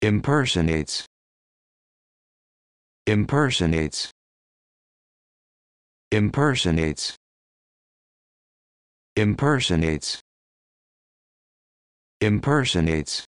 impersonates impersonates impersonates impersonates impersonates